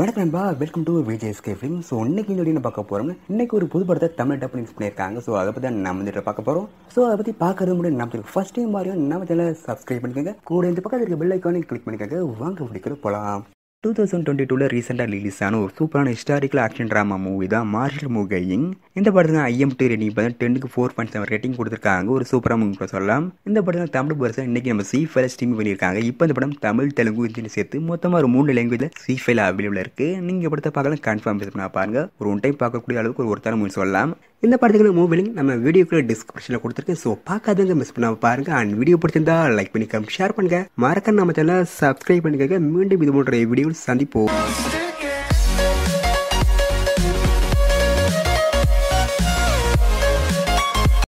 வணக்கம் நண்பா welcome to ஸ்கே ஃபிலிம் ஸோ இன்னைக்கு என்ன பார்க்க போகிறோம்னு இன்னைக்கு ஒரு புது படத்தை தமிழ் டப் ரிலீஸ் பண்ணியிருக்காங்க ஸோ அதை பற்றி நம்ம வந்துட்டு பார்க்க போகிறோம் ஸோ அதை பற்றி பார்க்கறது முடியும் நம்ம ஃபர்ஸ்ட் டைம் மாதிரியும் நம்ம சேனல் சப்ஸ்கிரைப் பண்ணிக்கோங்க கூட இந்த பக்கத்தில் இருக்க பெல் ஐக்கானே கிளிக் பண்ணிக்கோங்க வாங்க பிடிக்கிற போகலாம் டூ தௌசண்ட் டுவெண்ட்டி டூவில் ரீசெண்டாக ரிலீஸ் ஆன ஒரு சூப்பரான ஹிஸ்டாரிக்கல் ஆக்ஷன் ட்ராமா மூவி தான் மார்ஷல் மூகையிங் இந்த படத்துல ஐஎம் டூ ரேட்டிங் பார்த்தீங்கன்னா டென்னுக்கு ஃபோர் பாயிண்ட் செவன் ரேட்டிங் கொடுத்துருக்காங்க ஒரு சூப்பராக மூவி சொல்லலாம் இந்த படத்தில் தமிழ் வருஷம் இன்னைக்கு நம்ம சி ஃபைல ஸ்ட்ரீம் பண்ணியிருக்காங்க இப்போ இந்த படம் தமிழ் தெலுங்கு ஹிந்தின்னு சேர்த்து மொத்தமாக ஒரு மூணு லாங்குவேஜில் சி ஃபைல அவைலபிள் இருக்குது நீங்கள் படத்தை பார்க்கலாம் கன்ஃபார்ம் பண்ணி பாருங்க பாருங்கள் ஒரு ஒன் டைம் பார்க்கக்கூடிய அளவுக்கு ஒரு ஒருத்தர மூவி சொல்லலாம் இந்த படத்துக்கு மூவி லிங்க் நம்ம வீடியோக்குள்ள டிஸ்கிரிப்ஷனில் கொடுத்துருக்கேன் ஸோ பார்க்காதவங்க மிஸ் பண்ணாமல் பாருங்கள் அண்ட் வீடியோ பிடிச்சிருந்தா லைக் பண்ணிக்க ஷேர் பண்ணுங்கள் மறக்காம நம்ம சேனலை சப்ஸ்கிரைப் பண்ணிக்கோங்க மீண்டும் இது போன்ற வீடியோ சந்திப்போம்